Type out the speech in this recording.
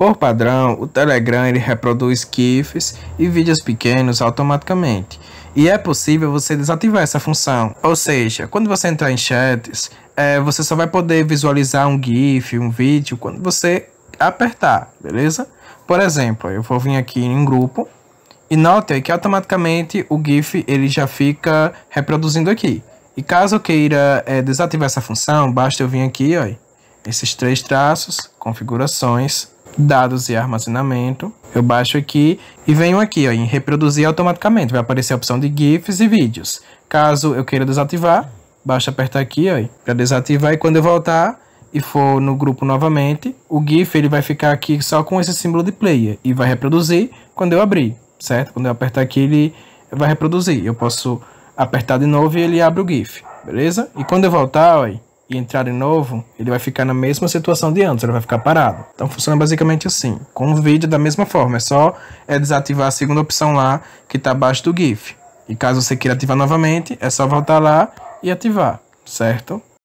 Por padrão, o Telegram ele reproduz GIFs e vídeos pequenos automaticamente. E é possível você desativar essa função. Ou seja, quando você entrar em chats, é, você só vai poder visualizar um GIF, um vídeo, quando você apertar, beleza? Por exemplo, eu vou vir aqui em grupo e note que automaticamente o GIF ele já fica reproduzindo aqui. E caso eu queira é, desativar essa função, basta eu vir aqui, ó, esses três traços, configurações, dados e armazenamento. Eu baixo aqui e venho aqui ó, em reproduzir automaticamente. Vai aparecer a opção de GIFs e vídeos. Caso eu queira desativar, basta apertar aqui para desativar e quando eu voltar e for no grupo novamente, o GIF ele vai ficar aqui só com esse símbolo de player e vai reproduzir quando eu abrir, certo? Quando eu apertar aqui ele vai reproduzir. Eu posso apertar de novo e ele abre o GIF, beleza? E quando eu voltar, olha, e entrar de novo, ele vai ficar na mesma situação de antes, ele vai ficar parado. Então funciona basicamente assim. Com o vídeo da mesma forma, é só é desativar a segunda opção lá que está abaixo do GIF. E caso você queira ativar novamente, é só voltar lá e ativar, certo?